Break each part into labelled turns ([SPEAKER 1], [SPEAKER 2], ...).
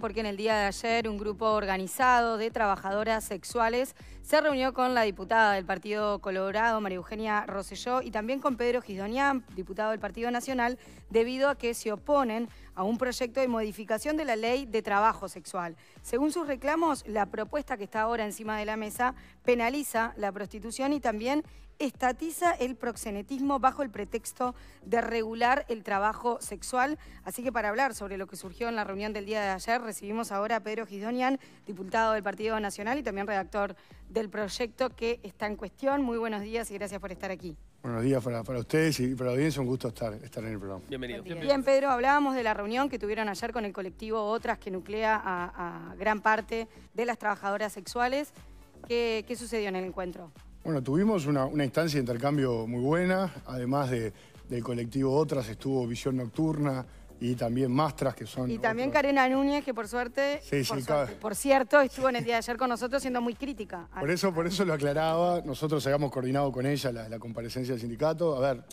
[SPEAKER 1] porque en el día de ayer un grupo organizado de trabajadoras sexuales se reunió con la diputada del Partido Colorado, María Eugenia Rosselló, y también con Pedro Gisdonián, diputado del Partido Nacional, debido a que se oponen a un proyecto de modificación de la ley de trabajo sexual. Según sus reclamos, la propuesta que está ahora encima de la mesa penaliza la prostitución y también estatiza el proxenetismo bajo el pretexto de regular el trabajo sexual. Así que para hablar sobre lo que surgió en la reunión del día de ayer, recibimos ahora a Pedro Gidonian, diputado del Partido Nacional y también redactor del proyecto que está en cuestión. Muy buenos días y gracias por estar aquí.
[SPEAKER 2] Buenos días para, ustedes y para la audiencia, un gusto estar, estar en el programa.
[SPEAKER 3] Bienvenido.
[SPEAKER 1] Bien, Pedro, hablábamos de la reunión que tuvieron ayer con el colectivo Otras, que nuclea a, gran parte de las trabajadoras sexuales. ¿Qué, sucedió en el encuentro?
[SPEAKER 2] Bueno, tuvimos una, instancia de intercambio muy buena, además del colectivo Otras estuvo Visión Nocturna, y también Mastras, que son... Y
[SPEAKER 1] también Karena Núñez, que por suerte, por, cierto, estuvo en el día de ayer con nosotros siendo muy crítica. Por
[SPEAKER 2] eso, por eso lo aclaraba, nosotros habíamos coordinado con ella la, comparecencia del sindicato. A ver,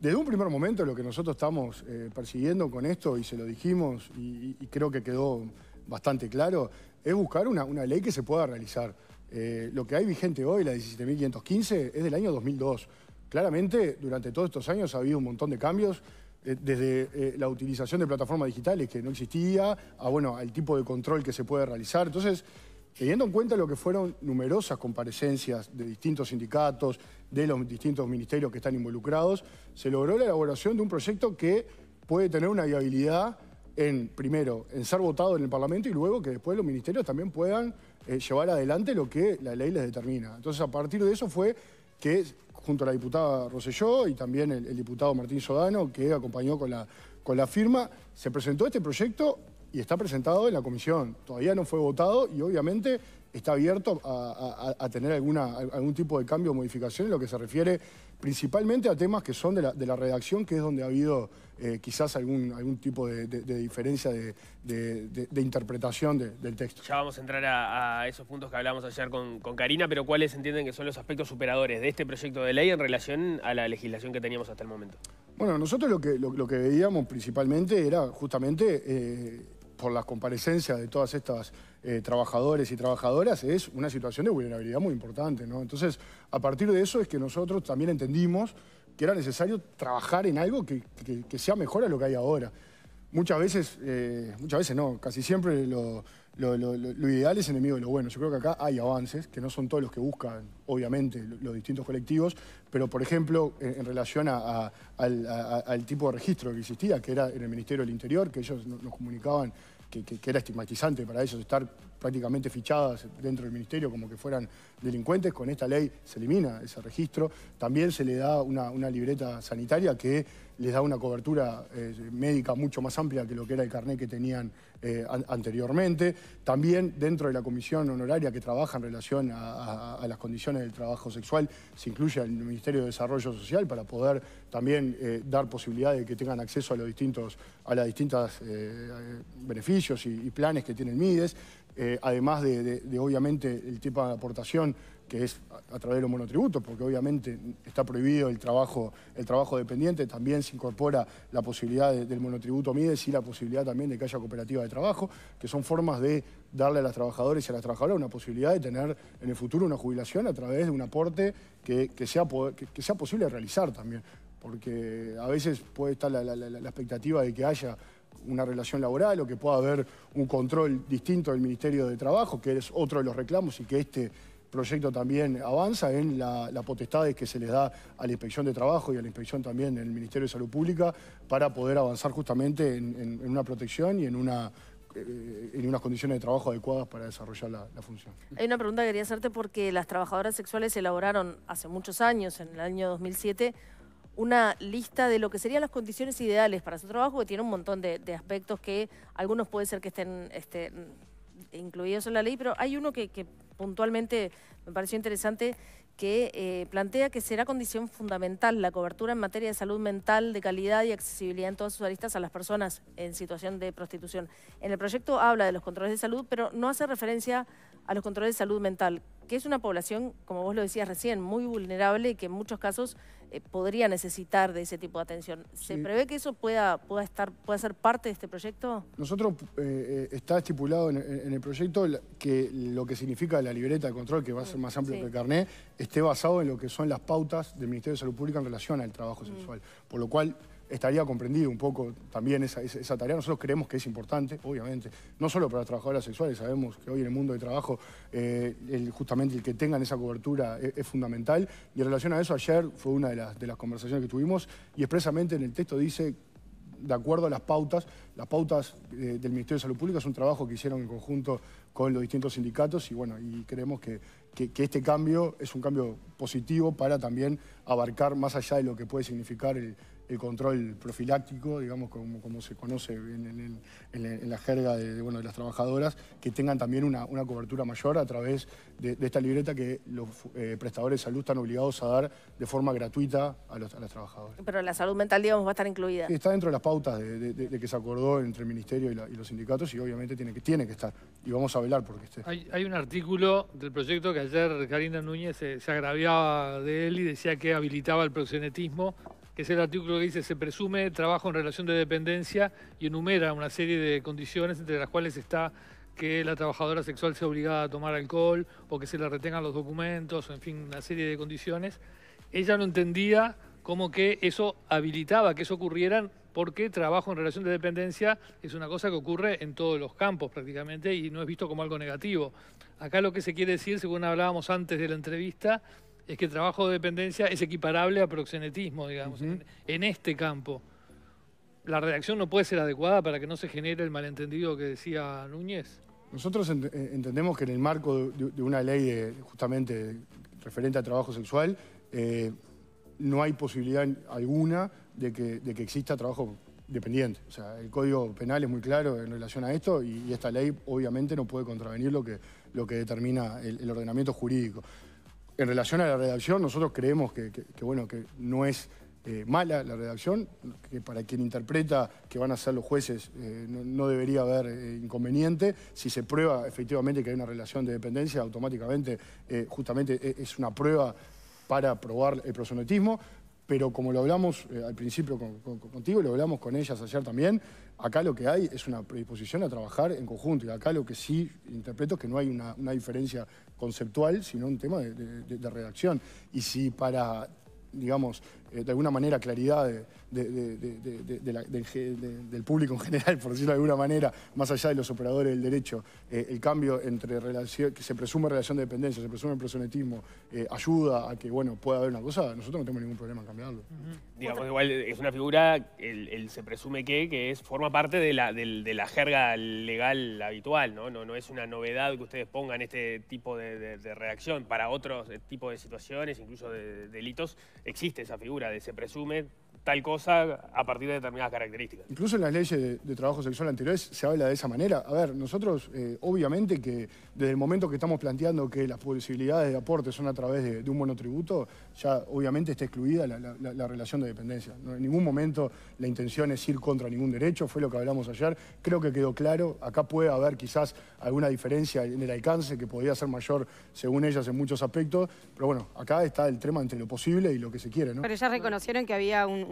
[SPEAKER 2] desde un primer momento lo que nosotros estamos eh, persiguiendo con esto, y se lo dijimos, y, creo que quedó bastante claro, es buscar una, ley que se pueda realizar. Eh, lo que hay vigente hoy, la 17.515, es del año 2002. Claramente, durante todos estos años ha habido un montón de cambios, eh, desde eh, la utilización de plataformas digitales que no existía, a, bueno, al tipo de control que se puede realizar. Entonces, teniendo en cuenta lo que fueron numerosas comparecencias de distintos sindicatos, de los distintos ministerios que están involucrados, se logró la elaboración de un proyecto que puede tener una viabilidad en, primero, en ser votado en el Parlamento y luego que después los ministerios también puedan eh, llevar adelante lo que la ley les determina. Entonces, a partir de eso fue que junto a la diputada Roselló y también el, diputado Martín Sodano, que acompañó con la, con la firma, se presentó este proyecto y está presentado en la comisión. Todavía no fue votado y obviamente está abierto a, tener alguna, algún tipo de cambio o modificación en lo que se refiere principalmente a temas que son de la, redacción, que es donde ha habido eh, quizás algún, algún tipo de, diferencia de, interpretación del texto.
[SPEAKER 3] Ya vamos a entrar a, esos puntos que hablábamos ayer con, Karina, pero ¿cuáles entienden que son los aspectos superadores de este proyecto de ley en relación a la legislación que teníamos hasta el momento?
[SPEAKER 2] Bueno, nosotros lo que, que veíamos principalmente era justamente... Eh, por las comparecencias de todas estas eh, trabajadores y trabajadoras, es una situación de vulnerabilidad muy importante. ¿no? Entonces, a partir de eso es que nosotros también entendimos que era necesario trabajar en algo que, sea mejor a lo que hay ahora. Muchas veces, eh, muchas veces no, casi siempre lo, lo, ideal es enemigo de lo bueno. Yo creo que acá hay avances, que no son todos los que buscan, obviamente, los distintos colectivos, pero, por ejemplo, en, relación al, tipo de registro que existía, que era en el Ministerio del Interior, que ellos nos comunicaban que era estigmatizante para ellos estar prácticamente fichadas dentro del Ministerio como que fueran delincuentes. Con esta ley se elimina ese registro. También se le da una, libreta sanitaria que les da una cobertura eh, médica mucho más amplia que lo que era el carnet que tenían eh, anteriormente. También dentro de la comisión honoraria que trabaja en relación a, las condiciones del trabajo sexual, se incluye el Ministerio de Desarrollo Social para poder también eh, dar posibilidad de que tengan acceso a los distintos a las distintas beneficios y, y planes que tiene el MIDES. Eh, además de, obviamente el tipo de aportación que es a, través de los monotributos, porque obviamente está prohibido el trabajo, el trabajo dependiente, también se incorpora la posibilidad del monotributo MIDES y la posibilidad también de que haya cooperativa de trabajo, que son formas de darle a las trabajadores y a las trabajadoras una posibilidad de tener en el futuro una jubilación a través de un aporte que, sea, que, sea posible realizar también, porque a veces puede estar la expectativa de que haya una relación laboral o que pueda haber un control distinto del Ministerio de Trabajo, que es otro de los reclamos y que este proyecto también avanza en la, potestad que se les da a la Inspección de Trabajo y a la Inspección también del Ministerio de Salud Pública para poder avanzar justamente en, una protección y en una eh, en unas condiciones de trabajo adecuadas para desarrollar la, la, función.
[SPEAKER 4] Hay una pregunta que quería hacerte porque las trabajadoras sexuales elaboraron hace muchos años, en el año 2007, una lista de lo que serían las condiciones ideales para su trabajo, que tiene un montón de, aspectos que algunos puede ser que estén este, incluidos en la ley, pero hay uno que, puntualmente me pareció interesante que eh, plantea que será condición fundamental la cobertura en materia de salud mental, de calidad y accesibilidad en todas sus aristas a las personas en situación de prostitución. En el proyecto habla de los controles de salud, pero no hace referencia a los controles de salud mental, que es una población, como vos lo decías recién, muy vulnerable y que en muchos casos eh, podría necesitar de ese tipo de atención. ¿Se prevé que eso pueda, pueda, estar, ser parte de este proyecto?
[SPEAKER 2] Nosotros eh, eh, está estipulado en, el proyecto que lo que significa la libreta de control, que va a ser más amplio que el carné, esté basado en lo que son las pautas del Ministerio de Salud Pública en relación al trabajo sexual. Mm. Por lo cual estaría comprendido un poco también esa, tarea. Nosotros creemos que es importante, obviamente, no solo para las trabajadoras sexuales, sabemos que hoy en el mundo de trabajo eh, justamente el que tengan esa cobertura es, fundamental. Y en relación a eso, ayer fue una de las, conversaciones que tuvimos y expresamente en el texto dice de acuerdo a las pautas. Las pautas eh, del Ministerio de Salud Pública es un trabajo que hicieron en conjunto con los distintos sindicatos y bueno, y creemos que, que este cambio es un cambio positivo para también abarcar más allá de lo que puede significar el, el control profiláctico, digamos, como, se conoce en, la jerga de, bueno, de, las trabajadoras, que tengan también una, cobertura mayor a través de, esta libreta que los eh, prestadores de salud están obligados a dar de forma gratuita a, los, a las trabajadoras.
[SPEAKER 4] Pero la salud mental, digamos, va a estar incluida. Está
[SPEAKER 2] dentro de las pautas de, que se acordó entre el Ministerio y, los sindicatos y obviamente tiene que, tiene que estar. Y vamos a velar porque esté.
[SPEAKER 3] Hay, un artículo del proyecto que ayer Karina Núñez se, se agraviaba de él y decía que habilitaba el proxenetismo que es el artículo que dice se presume trabajo en relación de dependencia y enumera una serie de condiciones entre las cuales está que la trabajadora sexual sea obligada a tomar alcohol o que se le retengan los documentos, en fin, una serie de condiciones. Ella no entendía cómo que eso habilitaba que eso ocurriera porque trabajo en relación de dependencia es una cosa que ocurre en todos los campos prácticamente y no es visto como algo negativo. Acá lo que se quiere decir, según hablábamos antes de la entrevista, es que el trabajo de dependencia es equiparable a proxenetismo, digamos, en, este campo. ¿La redacción no puede ser adecuada para que no se genere el malentendido que decía Núñez?
[SPEAKER 2] Nosotros eh, entendemos que en el marco de, una ley justamente referente a trabajo sexual, eh, no hay posibilidad alguna de que, exista trabajo dependiente. O sea, el Código Penal es muy claro en relación a esto y, esta ley obviamente no puede contravenir lo que, lo que determina el ordenamiento jurídico en relación a la redacción, nosotros creemos que, bueno, que no es eh, mala la redacción, que para quien interpreta que van a ser los jueces eh, no, debería haber eh, inconveniente. Si se prueba efectivamente que hay una relación de dependencia, automáticamente justamente e, es una prueba para probar el prosonetismo, pero como lo hablamos eh, al principio contigo, lo hablamos con ellas ayer también, acá lo que hay es una predisposición a trabajar en conjunto y acá lo que sí interpreto es que no hay una, diferencia conceptual, sino un tema de, de redacción. Y si para digamos, eh, de alguna manera claridad del público en general, por decirlo de alguna manera, más allá de los operadores del derecho, eh, el cambio entre relación, que se presume relación de dependencia, se presume presionetismo eh, ayuda a que bueno pueda haber una cosa, nosotros no tenemos ningún problema en cambiarlo.
[SPEAKER 3] Digamos, igual es una figura, el, se presume que, que es, forma parte de la, de, la jerga legal habitual, ¿no? ¿no? No es una novedad que ustedes pongan este tipo de, reacción para otros tipos de situaciones, incluso de delitos, existe esa figura de se presume tal cosa a partir de determinadas características.
[SPEAKER 2] Incluso en las leyes de, trabajo sexual anteriores se habla de esa manera. A ver, nosotros eh, obviamente que desde el momento que estamos planteando que las posibilidades de aporte son a través de, un un monotributo, ya obviamente está excluida la, relación de dependencia. en ningún momento la intención es ir contra ningún derecho, fue lo que hablamos ayer. Creo que quedó claro, acá puede haber quizás alguna diferencia en el alcance que podría ser mayor según ellas en muchos aspectos, pero bueno, acá está el tema entre lo posible y lo que se quiere. Pero
[SPEAKER 1] ya reconocieron que había un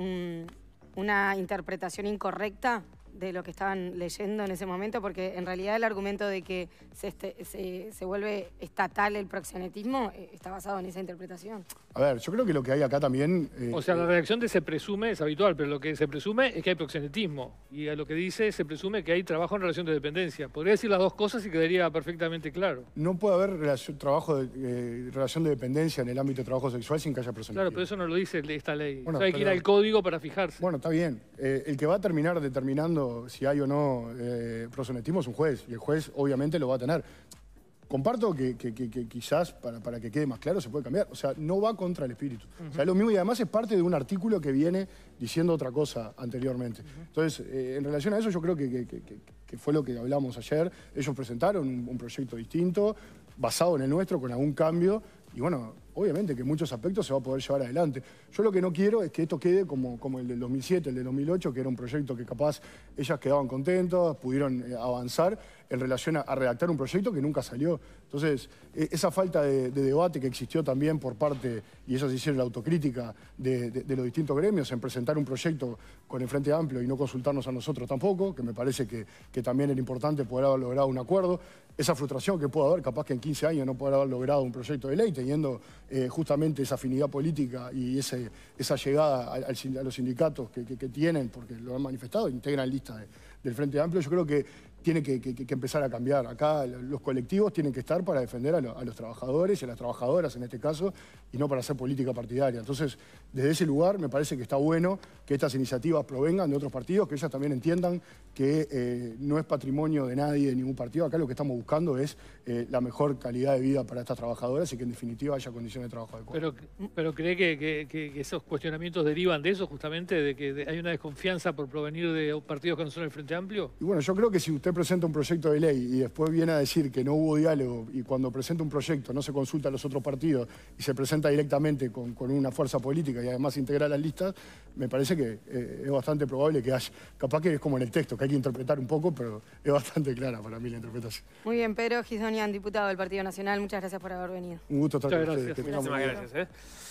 [SPEAKER 1] una interpretación incorrecta? de lo que estaban leyendo en ese momento, porque en realidad el argumento de que se, este, vuelve estatal el proxenetismo eh, está basado en esa interpretación.
[SPEAKER 3] A ver, yo creo que lo que hay acá también... Eh, o sea, la eh, reacción de se presume es habitual, pero lo que se presume es que hay proxenetismo. Y a lo que dice se presume que hay trabajo en relación de dependencia. Podría decir las dos cosas y quedaría perfectamente claro.
[SPEAKER 2] No puede haber relación, trabajo de, relación de dependencia en el ámbito de trabajo sexual sin que haya proxenetismo.
[SPEAKER 3] Claro, pero eso no lo dice esta ley. hay que ir al código para fijarse.
[SPEAKER 2] Bueno, está bien. el que va a terminar determinando si hay o no eh, un juez, y el juez obviamente lo va a tener. Comparto que, quizás, para, para, que quede más claro, se puede cambiar. O sea, no va contra el espíritu. O sea, es lo mismo y además es parte de un artículo que viene diciendo otra cosa anteriormente. Entonces, eh, en relación a eso, yo creo que, fue lo que hablamos ayer. Ellos presentaron un proyecto distinto, basado en el nuestro, con algún cambio. Y bueno, obviamente que muchos aspectos se va a poder llevar adelante. Yo lo que no quiero es que esto quede como, como el del 2007, el del 2008, que era un proyecto que capaz ellas quedaban contentas, pudieron eh, avanzar en relación a, redactar un proyecto que nunca salió. Entonces, e, esa falta de, debate que existió también por parte, y ellas hicieron la autocrítica de, los distintos gremios, en presentar un proyecto con el Frente Amplio y no consultarnos a nosotros tampoco, que me parece que, que también era importante poder haber logrado un acuerdo. Esa frustración que puede haber, capaz que en 15 años no pueda haber logrado un proyecto de ley, teniendo eh, justamente esa afinidad política y esa llegada a los sindicatos que, tienen, porque lo han manifestado, integran lista del Frente Amplio, yo creo que tiene que, empezar a cambiar. Acá los colectivos tienen que estar para defender a, los trabajadores y a las trabajadoras en este caso, y no para hacer política partidaria. Entonces, desde ese lugar me parece que está bueno que estas iniciativas provengan de otros partidos, que ellas también entiendan que eh, no es patrimonio de nadie, de ningún partido. Acá lo que estamos buscando es eh, la mejor calidad de vida para estas trabajadoras y que en definitiva haya condiciones de trabajo
[SPEAKER 3] adecuadas. Pero, pero ¿cree que, que, esos cuestionamientos derivan de eso justamente, de que hay una desconfianza por provenir de partidos que no son el Frente Amplio?
[SPEAKER 2] Y bueno, yo creo que si usted presenta un proyecto de ley y después viene a decir que no hubo diálogo y cuando presenta un proyecto no se consulta a los otros partidos y se presenta directamente con, una fuerza política y además integra las listas, me parece que eh, es bastante probable que haya. Capaz que es como en el texto, que hay que interpretar un poco, pero es bastante clara para mí la interpretación.
[SPEAKER 1] Muy bien, Pedro Gisdonian, diputado del Partido Nacional, muchas gracias por haber venido. Un gusto estar con ustedes. gracias.